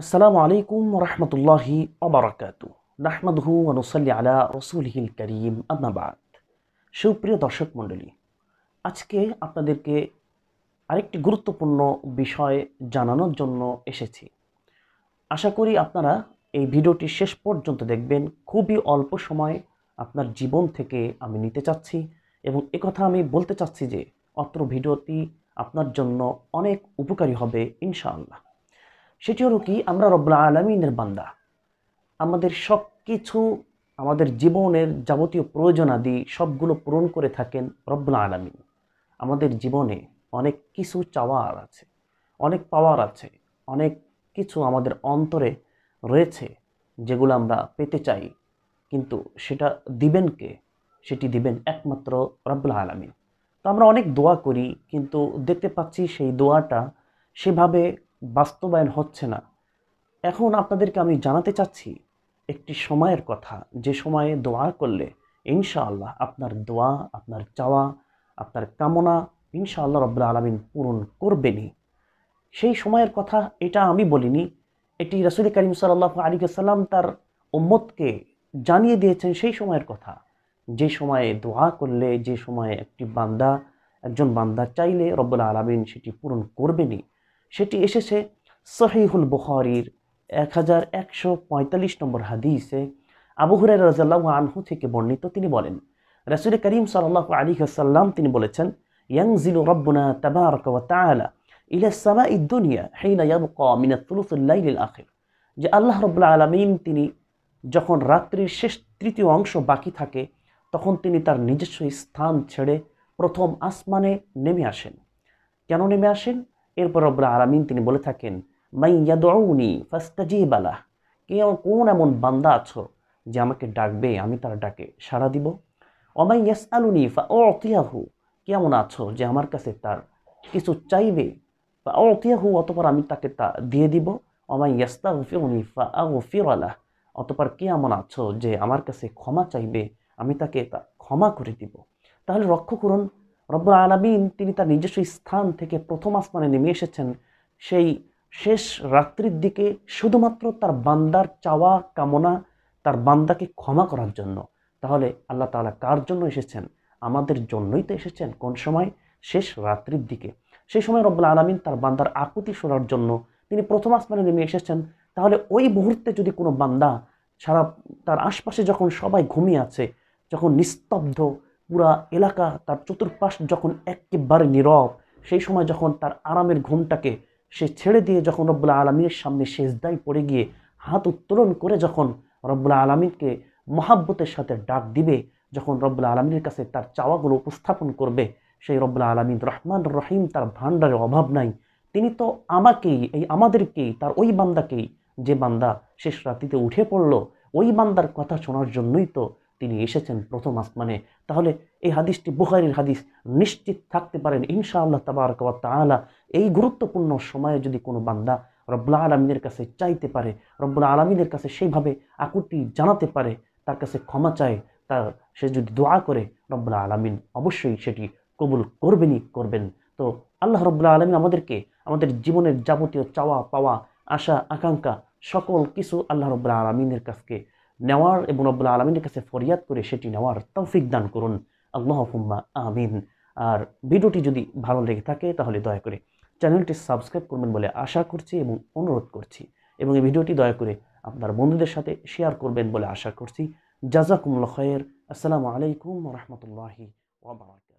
আসসালামু আলাইকুম রহমতুল্লাহি অবরাকাতু হু অনুসল্লি আলা রসুলহিল করিম আহমাবাদ সুপ্রিয় দর্শক মণ্ডলী আজকে আপনাদেরকে আরেকটি গুরুত্বপূর্ণ বিষয় জানানোর জন্য এসেছি আশা করি আপনারা এই ভিডিওটি শেষ পর্যন্ত দেখবেন খুবই অল্প সময় আপনার জীবন থেকে আমি নিতে চাচ্ছি এবং একথা আমি বলতে চাচ্ছি যে অত্র ভিডিওটি আপনার জন্য অনেক উপকারী হবে ইনশাআল্লাহ সেটি হলো কি আমরা রব্লা আলমিনের বান্দা আমাদের সব কিছু আমাদের জীবনের যাবতীয় প্রয়োজনাদি সবগুলো পূরণ করে থাকেন রব্লা আলমিন আমাদের জীবনে অনেক কিছু চাওয়ার আছে অনেক পাওয়ার আছে অনেক কিছু আমাদের অন্তরে রয়েছে যেগুলো আমরা পেতে চাই কিন্তু সেটা দিবেন কে সেটি দিবেন একমাত্র রব্লা আলমিন তো আমরা অনেক দোয়া করি কিন্তু দেখতে পাচ্ছি সেই দোয়াটা সেভাবে বাস্তবায়ন হচ্ছে না এখন আপনাদেরকে আমি জানাতে চাচ্ছি একটি সময়ের কথা যে সময়ে দোয়া করলে ইনশাআল্লাহ আপনার দোয়া আপনার চাওয়া আপনার কামনা ইনশাআল্লাহ রব্লা আলমিন পূরণ করবেনি সেই সময়ের কথা এটা আমি বলিনি এটি রাসুল করিম সাল্লাহ আলী সাল্লাম তার উম্মতকে জানিয়ে দিয়েছেন সেই সময়ের কথা যে সময়ে দোয়া করলে যে সময়ে একটি বান্দা একজন বান্দা চাইলে রব্বুল আলমিন সেটি পূরণ করবেনি সেটি এসেছে সহিহুল বুখারির এক হাজার একশো পঁয়তাল্লিশ নম্বর হাদিসে আবু হুরাই রাজাল্লাহ আনহু থেকে বর্ণিত তিনি বলেন রাসুল করিম সাল্লাহ আলী আসাল্লাম তিনি বলেছেন ইয়াংজিলু রব্বুনা তাবারক ওয়া তাআলা ইলা সামা দুনিয়া হিনা ইয়াবকা মিন আত আখের যে আল্লাহ রাব্বুল আলামিন তিনি যখন রাত্রির শেষ তৃতীয় অংশ বাকি থাকে তখন তিনি তার নিজস্ব স্থান ছেড়ে প্রথম আসমানে নেমে আসেন কেন নেমে আসেন এরপর রব্বুল আলমিন তিনি বলে থাকেন মাই ইয়াদি বালাহ কেউ কোন এমন বান্দা আছো যে আমাকে ডাকবে আমি তার ডাকে সাড়া দিব অমাই ইয়াস আলুনি ফা অতিয়াহু কেমন আছো যে আমার কাছে তার কিছু চাইবে ফা অতিয়াহু অতপর আমি তাকে তা দিয়ে দিব অমাই ইয়াস্তা উনি ফা ফির আলাহ অতপর কে এমন আছো যে আমার কাছে ক্ষমা চাইবে আমি তাকে তা ক্ষমা করে দিব তাহলে রক্ষ করুন রব্বুল আলমিন তিনি তার নিজস্ব স্থান থেকে প্রথম আসমানে নেমে এসেছেন সেই শেষ রাত্রির দিকে শুধুমাত্র তার বান্দার চাওয়া কামনা তার বান্দাকে ক্ষমা করার জন্য তাহলে আল্লাহ তালা কার জন্য এসেছেন আমাদের জন্যই তো এসেছেন কোন সময় শেষ রাত্রির দিকে সেই সময় রব্বুল আলমিন তার বান্দার আকুতি শোনার জন্য তিনি প্রথম আসমানে নেমে এসেছেন তাহলে ওই মুহূর্তে যদি কোনো বান্দা সারা তার আশপাশে যখন সবাই ঘুমিয়ে আছে যখন নিস্তব্ধ পুরা এলাকা তার চতুর্পাশ যখন একেবারে নীরব সেই সময় যখন তার আরামের ঘুমটাকে সে ছেড়ে দিয়ে যখন রব্বুল্লা আলমিনের সামনে শেষদায় পড়ে গিয়ে হাত উত্তোলন করে যখন রব্বুল্লা আলমিনকে মহাব্বতের সাথে ডাক দিবে যখন রব্বুল্লা আলমিনের কাছে তার চাওয়াগুলো উপস্থাপন করবে সেই রব্বুল্লা আলমিন রহমান রহিম তার ভাণ্ডারের অভাব নাই তিনি তো আমাকেই এই আমাদেরকেই তার ওই বান্দাকেই যে বান্দা শেষ রাতিতে উঠে পড়ল ওই বান্দার কথা শোনার জন্যই তো তিনি এসেছেন প্রথম আসমানে তাহলে এই হাদিসটি বুখারির হাদিস নিশ্চিত থাকতে পারেন ইনশা আল্লাহ তাবার তালা এই গুরুত্বপূর্ণ সময়ে যদি কোনো বান্দা রব্লা আলমিনের কাছে চাইতে পারে রব্লা আলমিনের কাছে সেইভাবে আকুতি জানাতে পারে তার কাছে ক্ষমা চায় তার সে যদি দোয়া করে রব্লা আলমিন অবশ্যই সেটি কবুল করবেনই করবেন তো আল্লাহ রব্লা আলমিন আমাদেরকে আমাদের জীবনের যাবতীয় চাওয়া পাওয়া আশা আকাঙ্ক্ষা সকল কিছু আল্লাহ রব্লা আলমিনের কাছকে নেওয়ার এবং রব্বুল আলমিনের কাছে ফরিয়াদ করে সেটি নেওয়ার তৌফিক দান করুন হুম্মা আমিন আর ভিডিওটি যদি ভালো লেগে থাকে তাহলে দয়া করে চ্যানেলটি সাবস্ক্রাইব করবেন বলে আশা করছি এবং অনুরোধ করছি এবং এই ভিডিওটি দয়া করে আপনার বন্ধুদের সাথে শেয়ার করবেন বলে আশা করছি জাজাকুমুল খয়ের আসসালামু আলাইকুম রহমতুল্লাহি ওবরাক